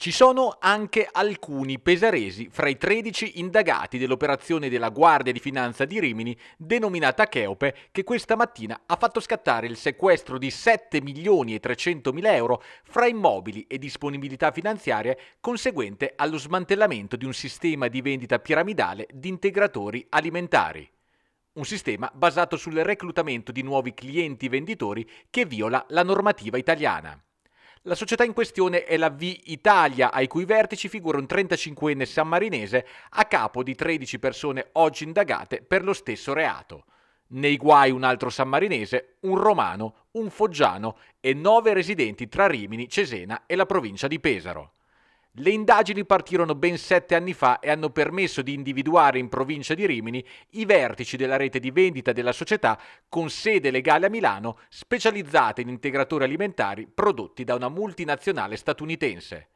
Ci sono anche alcuni pesaresi fra i 13 indagati dell'operazione della Guardia di Finanza di Rimini, denominata Cheope, che questa mattina ha fatto scattare il sequestro di 7 milioni e 300 mila euro fra immobili e disponibilità finanziarie conseguente allo smantellamento di un sistema di vendita piramidale di integratori alimentari. Un sistema basato sul reclutamento di nuovi clienti venditori che viola la normativa italiana. La società in questione è la V Italia, ai cui vertici figura un 35enne sammarinese a capo di 13 persone oggi indagate per lo stesso reato. Nei guai un altro sammarinese, un romano, un foggiano e nove residenti tra Rimini, Cesena e la provincia di Pesaro. Le indagini partirono ben sette anni fa e hanno permesso di individuare in provincia di Rimini i vertici della rete di vendita della società con sede legale a Milano specializzata in integratori alimentari prodotti da una multinazionale statunitense.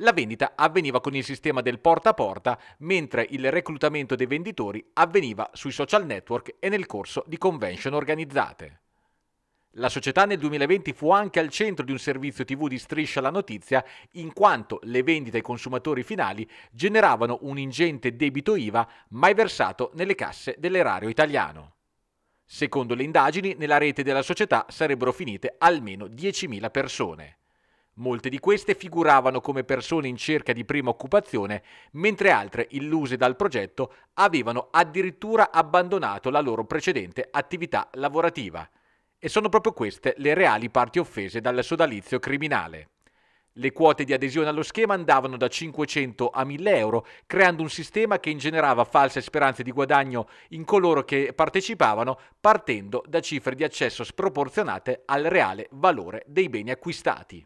La vendita avveniva con il sistema del porta a porta, mentre il reclutamento dei venditori avveniva sui social network e nel corso di convention organizzate. La società nel 2020 fu anche al centro di un servizio TV di striscia la notizia, in quanto le vendite ai consumatori finali generavano un ingente debito IVA mai versato nelle casse dell'erario italiano. Secondo le indagini, nella rete della società sarebbero finite almeno 10.000 persone. Molte di queste figuravano come persone in cerca di prima occupazione, mentre altre, illuse dal progetto, avevano addirittura abbandonato la loro precedente attività lavorativa e sono proprio queste le reali parti offese dal sodalizio criminale. Le quote di adesione allo schema andavano da 500 a 1000 euro, creando un sistema che ingenerava false speranze di guadagno in coloro che partecipavano, partendo da cifre di accesso sproporzionate al reale valore dei beni acquistati.